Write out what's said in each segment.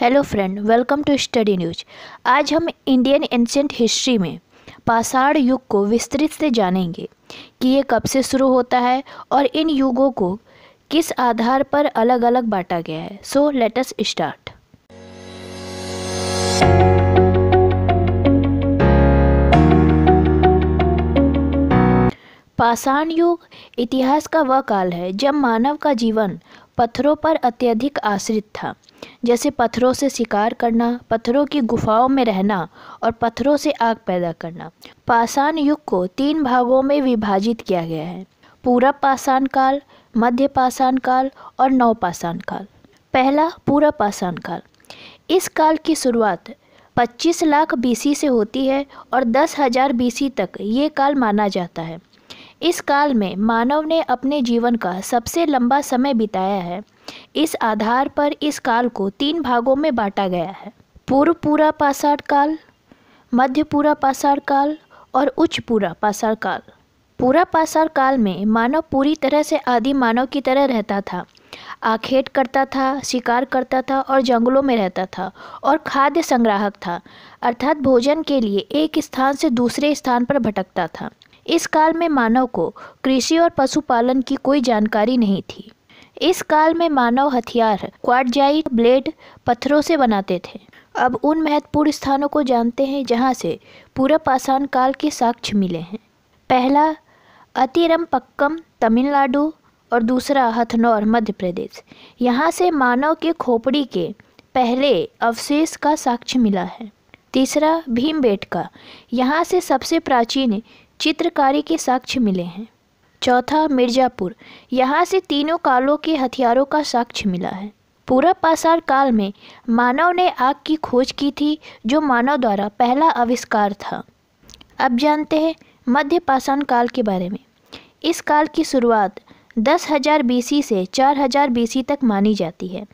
hello friend welcome to study news आज हम Indian ancient history में पाषाण युग को विस्तृत से जानेंगे कि ये कब से शुरू होता है और इन युगों को किस आधार पर अलग अलग बांटा गया है सो लेट अस स्टार्ट पाषाण युग इतिहास का वह काल है जब मानव का जीवन पत्थरों पर अत्यधिक आश्रित था जैसे पत्थरों से शिकार करना पत्थरों की गुफाओं में रहना और पत्थरों से आग पैदा करना पाषाण युग को तीन भागों में विभाजित किया गया है पूरा पाषाण काल मध्य पाषाण काल और नवपाषाण काल पहला पूरा पाषाण काल इस काल की शुरुआत 25 लाख बीसी से होती है और दस हजार बीसी तक ये काल माना जाता है इस काल में मानव ने अपने जीवन का सबसे लंबा समय बिताया है इस आधार पर इस काल को तीन भागों में बांटा गया है पूर्व पूरा पाषाण काल मध्य पूरा पाषाण काल और उच्च पूरा पाषाण काल पूरा पाषाण काल में मानव पूरी तरह से आदि मानव की तरह रहता था आखेट करता था शिकार करता था और जंगलों में रहता था और खाद्य संग्राहक था अर्थात भोजन के लिए एक स्थान से दूसरे स्थान पर भटकता था इस काल में मानव को कृषि और पशुपालन की कोई जानकारी नहीं थी इस काल में मानव हथियार क्वाडजाई ब्लेड पत्थरों से बनाते थे अब उन महत्वपूर्ण स्थानों को जानते हैं जहाँ से पूरा पाषाण काल के साक्ष्य मिले हैं पहला अतिरम पक्कम तमिलनाडु और दूसरा हथनौर मध्य प्रदेश यहाँ से मानव के खोपड़ी के पहले अवशेष का साक्ष्य मिला है तीसरा भीमबेटका यहाँ से सबसे प्राचीन चित्रकारी के साक्ष्य मिले हैं चौथा मिर्ज़ापुर यहाँ से तीनों कालों के हथियारों का साक्ष्य मिला है पूरा पासार काल में मानव ने आग की खोज की थी जो मानव द्वारा पहला आविष्कार था अब जानते हैं मध्य पाषाण काल के बारे में इस काल की शुरुआत दस हजार बीसी से चार हजार बीसी तक मानी जाती है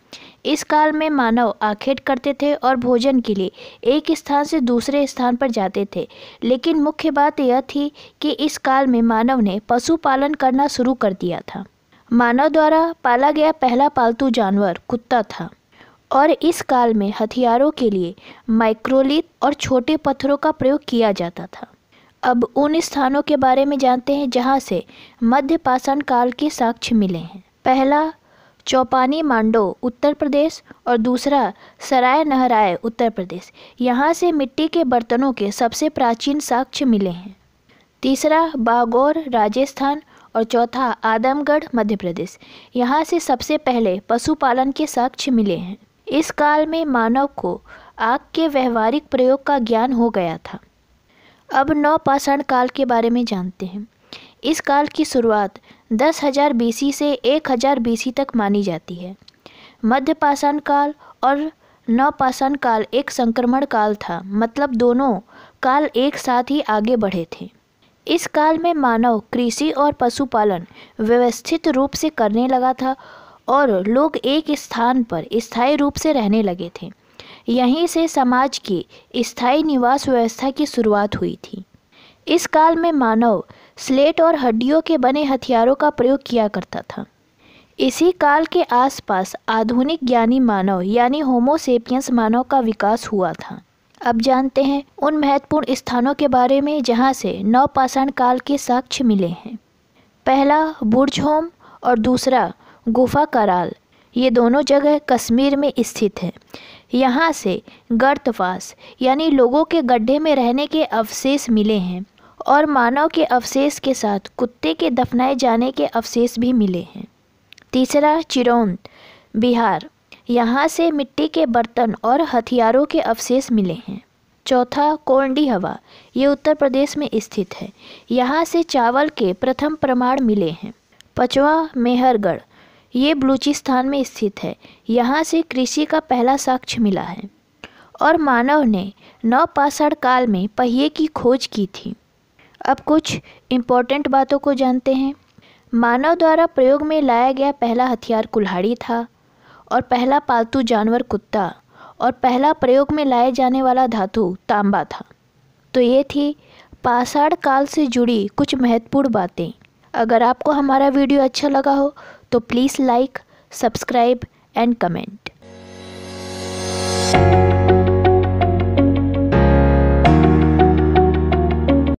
इस काल में मानव आखेट करते थे और भोजन के लिए एक स्थान से दूसरे स्थान पर जाते थे लेकिन मुख्य बात यह थी कि इस काल में मानव ने पशुपालन करना शुरू कर दिया था मानव द्वारा पाला गया पहला पालतू जानवर कुत्ता था और इस काल में हथियारों के लिए माइक्रोलिथ और छोटे पत्थरों का प्रयोग किया जाता था अब उन स्थानों के बारे में जानते हैं जहाँ से मध्य पाषाण काल के साक्ष्य मिले हैं पहला चौपानी मांडो उत्तर प्रदेश और दूसरा सराय नहराय उत्तर प्रदेश यहाँ से मिट्टी के बर्तनों के सबसे प्राचीन साक्ष्य मिले हैं तीसरा बागौर राजस्थान और चौथा आदमगढ़ मध्य प्रदेश यहाँ से सबसे पहले पशुपालन के साक्ष्य मिले हैं इस काल में मानव को आग के व्यवहारिक प्रयोग का ज्ञान हो गया था अब नौपाषाण काल के बारे में जानते हैं इस काल की शुरुआत दस हज़ार बीसी से एक हज़ार बीसी तक मानी जाती है मध्य पाषाण काल और नवपाषाण काल एक संक्रमण काल था मतलब दोनों काल एक साथ ही आगे बढ़े थे इस काल में मानव कृषि और पशुपालन व्यवस्थित रूप से करने लगा था और लोग एक स्थान पर स्थायी रूप से रहने लगे थे यहीं से समाज की स्थायी निवास व्यवस्था की शुरुआत हुई थी इस काल में मानव स्लेट और हड्डियों के बने हथियारों का प्रयोग किया करता था इसी काल के आसपास आधुनिक ज्ञानी मानव यानी होमोसेपियंस मानव का विकास हुआ था अब जानते हैं उन महत्वपूर्ण स्थानों के बारे में जहाँ से नवपाषाण काल के साक्ष्य मिले हैं पहला बुर्ज होम और दूसरा गुफा कराल ये दोनों जगह कश्मीर में स्थित है यहाँ से गर्तवास यानी लोगों के गड्ढे में रहने के अवशेष मिले हैं और मानव के अवशेष के साथ कुत्ते के दफनाए जाने के अवशेष भी मिले हैं तीसरा चिरौंद बिहार यहाँ से मिट्टी के बर्तन और हथियारों के अवशेष मिले हैं चौथा कोंडी हवा ये उत्तर प्रदेश में स्थित है यहाँ से चावल के प्रथम प्रमाण मिले हैं पचवा मेहरगढ़ ये बलूचिस्तान में स्थित है यहाँ से कृषि का पहला साक्ष्य मिला है और मानव ने नवपाषाण काल में पहिए की खोज की थी अब कुछ इम्पोर्टेंट बातों को जानते हैं मानव द्वारा प्रयोग में लाया गया पहला हथियार कुल्हाड़ी था और पहला पालतू जानवर कुत्ता और पहला प्रयोग में लाए जाने वाला धातु तांबा था तो ये थी पाषाण काल से जुड़ी कुछ महत्वपूर्ण बातें अगर आपको हमारा वीडियो अच्छा लगा हो तो please like subscribe and comment